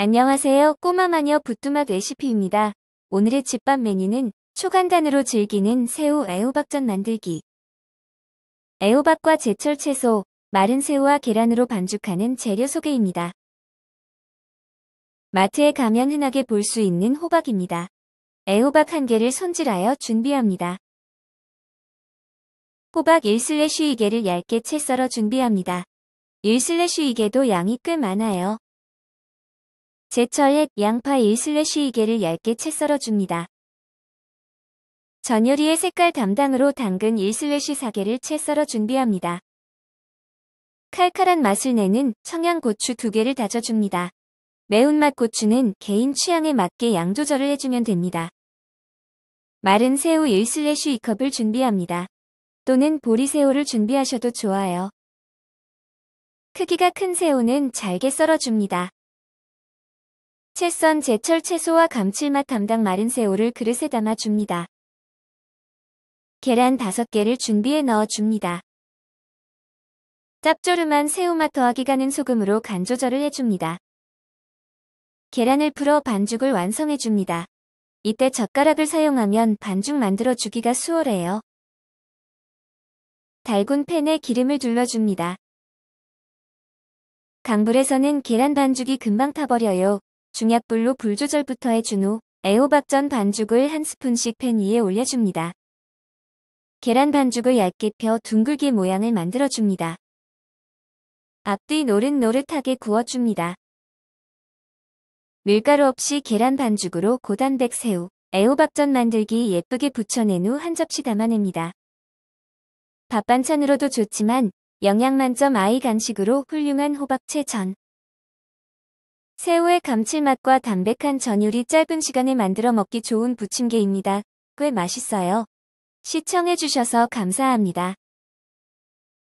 안녕하세요 꼬마마녀 부뚜막 레시피입니다. 오늘의 집밥 메뉴는 초간단으로 즐기는 새우 애호박전 만들기 애호박과 제철 채소, 마른 새우와 계란으로 반죽하는 재료 소개입니다. 마트에 가면 흔하게 볼 수 있는 호박입니다. 애호박 한 개를 손질하여 준비합니다. 호박 1/2개를 얇게 채 썰어 준비합니다. 1/2개도 양이 꽤 많아요. 제철에 양파 1-2개를 슬 얇게 채 썰어줍니다. 전요리의 색깔 담당으로 당근 1-4개를 슬채 썰어 준비합니다. 칼칼한 맛을 내는 청양고추 2개를 다져줍니다. 매운맛 고추는 개인 취향에 맞게 양 조절을 해주면 됩니다. 마른 새우 1-2컵을 슬 준비합니다. 또는 보리새우를 준비하셔도 좋아요. 크기가 큰 새우는 잘게 썰어줍니다. 채썬 제철 채소와 감칠맛 담당 마른 새우를 그릇에 담아 줍니다. 계란 5개를 준비해 넣어 줍니다. 짭조름한 새우맛 더하기 가는 소금으로 간 조절을 해줍니다. 계란을 풀어 반죽을 완성해줍니다. 이때 젓가락을 사용하면 반죽 만들어 주기가 수월해요. 달군 팬에 기름을 둘러줍니다. 강불에서는 계란 반죽이 금방 타버려요. 중약불로 불조절부터 해준 후 애호박전 반죽을 한 스푼씩 팬 위에 올려줍니다. 계란 반죽을 얇게 펴 둥글게 모양을 만들어줍니다. 앞뒤 노릇노릇하게 구워줍니다. 밀가루 없이 계란 반죽으로 고단백 새우, 애호박전 만들기 예쁘게 부쳐낸 후 한 접시 담아냅니다. 밥 반찬으로도 좋지만 영양 만점 아이 간식으로 훌륭한 호박채 전. 새우의 감칠맛과 담백한 전율이 짧은 시간에 만들어 먹기 좋은 부침개입니다. 꽤 맛있어요. 시청해주셔서 감사합니다.